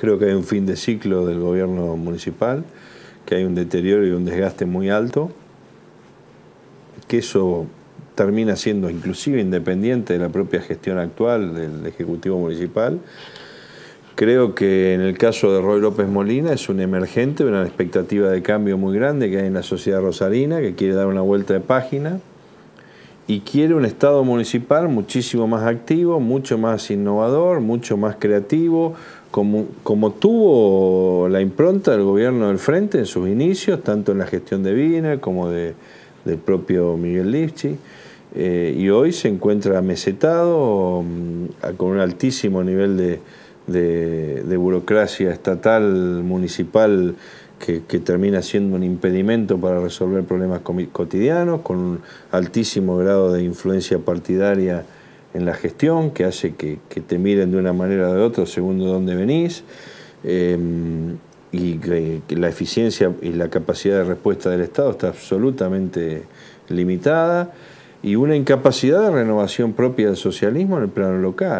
Creo que hay un fin de ciclo del gobierno municipal, que hay un deterioro y un desgaste muy alto, que eso termina siendo inclusive independiente de la propia gestión actual del Ejecutivo Municipal. Creo que en el caso de Roy López Molina es un emergente, una expectativa de cambio muy grande que hay en la sociedad rosarina, que quiere dar una vuelta de página y quiere un Estado municipal muchísimo más activo, mucho más innovador, mucho más creativo, como, como tuvo la impronta del gobierno del Frente en sus inicios, tanto en la gestión de Vina como del propio Miguel Lipschi. Eh, y hoy se encuentra mesetado mm, con un altísimo nivel de, de burocracia estatal, municipal que, termina siendo un impedimento para resolver problemas cotidianos, con un altísimo grado de influencia partidaria en la gestión, que hace que, te miren de una manera o de otra según de dónde venís, em, y que, la eficiencia y la capacidad de respuesta del Estado está absolutamente limitada, y una incapacidad de renovación propia del socialismo en el plano local.